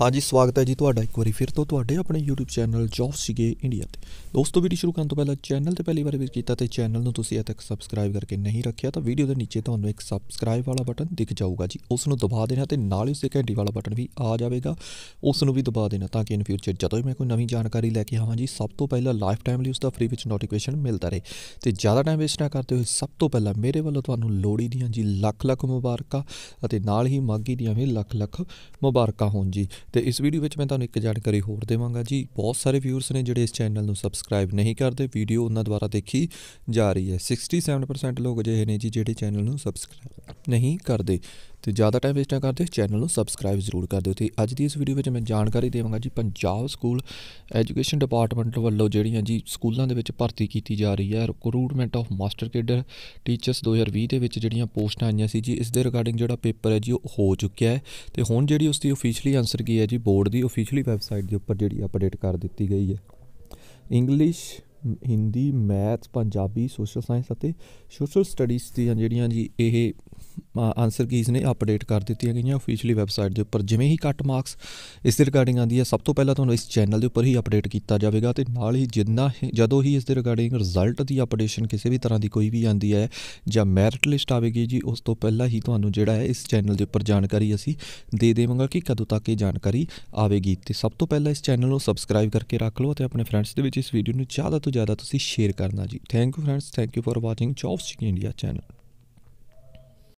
ਹਾਂਜੀ ਸਵਾਗਤ ਹੈ ਜੀ ਤੁਹਾਡਾ ਇੱਕ ਵਾਰੀ ਫਿਰ ਤੋਂ ਤੁਹਾਡੇ ਆਪਣੇ YouTube ਚੈਨਲ ਜੌਬ ਸੀਗੇ ਇੰਡੀਆ ਤੇ ਦੋਸਤੋ ਵੀਡੀਓ ਸ਼ੁਰੂ ਕਰਨ ਤੋਂ ਪਹਿਲਾਂ ਚੈਨਲ ਤੇ ਪਹਿਲੀ ਵਾਰ ਵਿਜ਼ਿਟ ਕੀਤਾ ਤੇ ਚੈਨਲ ਨੂੰ ਤੁਸੀਂ ਅਜੇ ਤੱਕ ਸਬਸਕ੍ਰਾਈਬ ਕਰਕੇ ਨਹੀਂ ਰੱਖਿਆ ਤਾਂ ਵੀਡੀਓ ਦੇ ਨੀਚੇ ਤੁਹਾਨੂੰ ਇੱਕ ਸਬਸਕ੍ਰਾਈਬ ਵਾਲਾ ਬਟਨ ਦਿਖ ਜਾਊਗਾ ਜੀ ਉਸ ਨੂੰ ਦਬਾ ਦੇਣਾ ਤੇ ਨਾਲ ਹੀ ਉਸੇ ਘੰਟੀ ਵਾਲਾ ਬਟਨ ਵੀ ਆ ਜਾਵੇਗਾ ਉਸ ਨੂੰ ਵੀ ਦਬਾ ਦੇਣਾ ਤਾਂ ਕਿ ਇਨ ਫਿਊਚਰ ਜਦੋਂ ਵੀ ਮੈਂ ਕੋਈ ਨਵੀਂ ਜਾਣਕਾਰੀ ਲੈ ਕੇ ਆਵਾਂ ਜੀ ਸਭ ਤੋਂ ਪਹਿਲਾਂ ਲਾਈਫ ਟਾਈਮ ਲਈ ਉਸ ਦਾ ਫ੍ਰੀ ਵਿੱਚ ਨੋਟੀਫਿਕੇਸ਼ਨ ਮਿਲਦਾ ਰਹੇ ਤੇ ਜ਼ਿਆਦਾ ਟਾਈਮ ਵੇਸਟ ਨਾ ਕਰਦੇ ਹੋਏ ਸਭ ਤੋਂ ਪਹਿਲਾਂ ਮੇਰੇ ਵੱਲੋਂ ਤੁਹਾਨੂੰ ਲੋੜੀ ਦੀਆਂ ਜੀ ਲੱਖ ਲੱਖ ਮੁਬਾਰਕਾਂ ਅਤੇ ਨਾਲ ਹੀ ਮਾਗੀ ਦੀਆਂ ਵੀ ਲੱਖ ਲੱਖ ਮੁਬਾਰਕਾਂ ਹੋਣ ਜੀ ਤੇ ਇਸ ਵੀਡੀਓ ਵਿੱਚ ਮੈਂ ਤੁਹਾਨੂੰ ਇੱਕ ਜਾਣਕਾਰੀ ਹੋਰ ਦੇਵਾਂਗਾ ਜੀ ਬਹੁਤ ਸਾਰੇ ਵਿਊਅਰਸ ਨੇ ਜਿਹੜੇ ਇਸ ਚੈਨਲ ਨੂੰ ਸਬਸਕ੍ਰਾਈਬ ਨਹੀਂ ਕਰਦੇ ਵੀਡੀਓ ਉਹਨਾਂ ਦੁਆਰਾ ਦੇਖੀ ਜਾ ਰਹੀ ਹੈ 67% ਲੋਕ ਅਜਿਹੇ ਨੇ ਜੀ ਜਿਹੜੇ ਚੈਨਲ ਨੂੰ ਸਬਸਕ੍ਰਾਈਬ ਨਹੀਂ ਕਰਦੇ ਤੇ ਜ਼ਿਆਦਾ ਟਾਈਮ ਵੇਸਟ ਨਾ ਕਰਦੇ ਚੈਨਲ ਨੂੰ ਸਬਸਕ੍ਰਾਈਬ ਜ਼ਰੂਰ ਕਰ ਦਿਓ ਤੇ ਅੱਜ ਦੀ ਇਸ ਵੀਡੀਓ ਵਿੱਚ ਮੈਂ ਜਾਣਕਾਰੀ ਦੇਵਾਂਗਾ ਜੀ ਪੰਜਾਬ ਸਕੂਲ ਐਜੂਕੇਸ਼ਨ ਡਿਪਾਰਟਮੈਂਟ ਵੱਲੋਂ ਜਿਹੜੀਆਂ ਜੀ ਸਕੂਲਾਂ ਦੇ ਵਿੱਚ ਭਰਤੀ ਕੀਤੀ ਜਾ ਰਹੀ ਹੈ recruitment of master cadre teachers 2020 ਦੇ ਵਿੱਚ ਜਿਹੜੀਆਂ ਪੋਸਟਾਂ ਆਈਆਂ ਸੀ ਜੀ ਇਸ ਦੇ ਰਿਗਾਰਡਿੰਗ ਜਿਹੜਾ ਪੇਪਰ ਹੈ ਜੀ ਉਹ ਹੋ ਚੁੱਕਿਆ ਹੈ ਤੇ ਹੁਣ ਜਿਹੜੀ ਉਸ ਦੀ ਅਫੀਸ਼ੀਅਲੀ ਆਨਸਰ ਕੀ ਹੈ ਜੀ ਬੋਰਡ ਦੀ ਅਫੀਸ਼ੀਅਲੀ ਵੈਬਸਾਈਟ ਦੇ ਉੱਪਰ ਜਿਹੜੀ ਅਪਡੇਟ ਕਰ ਦਿੱਤੀ ਗਈ ਹੈ English Hindi math Punjabi social science ਅਤੇ ਸੋਸ਼ਲ ਸਟੱਡੀਜ਼ ਦੀਆਂ ਜਿਹੜੀਆਂ ਜੀ ਇਹ ਆਨਸਰ ਕੀਜ਼ ਨੇ ਅਪਡੇਟ ਕਰ ਦਿੱਤੀਆਂ ਗਈਆਂ ਅਫੀਸ਼ੀਅਲੀ ਵੈਬਸਾਈਟ ਦੇ ਉੱਪਰ ਜਿਵੇਂ ਹੀ ਕੱਟ ਮਾਰਕਸ ਇਸ ਦੇ ਰਿਗਾਰਡਿੰਗ ਆਂਦੀ ਹੈ ਸਭ ਤੋਂ ਪਹਿਲਾਂ ਤੁਹਾਨੂੰ ਇਸ ਚੈਨਲ ਦੇ ਉੱਪਰ ਹੀ ਅਪਡੇਟ ਕੀਤਾ ਜਾਵੇਗਾ ਤੇ ਨਾਲ ਹੀ ਜਿੰਨਾ ਜਦੋਂ ਹੀ ਇਸ ਦੇ ਰਿਗਾਰਡਿੰਗ ਰਿਜ਼ਲਟ ਦੀ ਅਪਡੇਸ਼ਨ ਕਿਸੇ ਵੀ ਤਰ੍ਹਾਂ ਦੀ ਕੋਈ ਵੀ ਆਂਦੀ ਹੈ ਜਾਂ ਮੈਰਿਟ ਲਿਸਟ ਆਵੇਗੀ ਜੀ ਉਸ ਤੋਂ ਪਹਿਲਾਂ ਹੀ ਤੁਹਾਨੂੰ ਜਿਹੜਾ ਹੈ ਇਸ ਚੈਨਲ ਦੇ ਉੱਪਰ ਜਾਣਕਾਰੀ ਅਸੀਂ ਦੇ ਦੇਵਾਂਗਾ ਕਿ ਕਦੋਂ ਤੱਕ ਇਹ ਜਾਣਕਾਰੀ ਆਵੇਗੀ ਤੇ ਸਭ ਤੋਂ ਪਹਿਲਾਂ ਇਸ ਚੈਨਲ ਨੂੰ ਸਬਸਕ੍ਰਾਈਬ ਕਰਕੇ ਰੱਖ ਲਓ ਤੇ ਆਪਣੇ ਫਰੈਂਡਸ ਦੇ ਵਿੱਚ ਇਸ ਵੀਡੀਓ ਨੂੰ ਜ਼ਿਆਦਾ ਤੋਂ ਜ਼ਿਆਦਾ ਤੁਸੀਂ ਸ਼ੇਅਰ ਕਰਨਾ ਜੀ thank you friends thank you for watching jobs India channel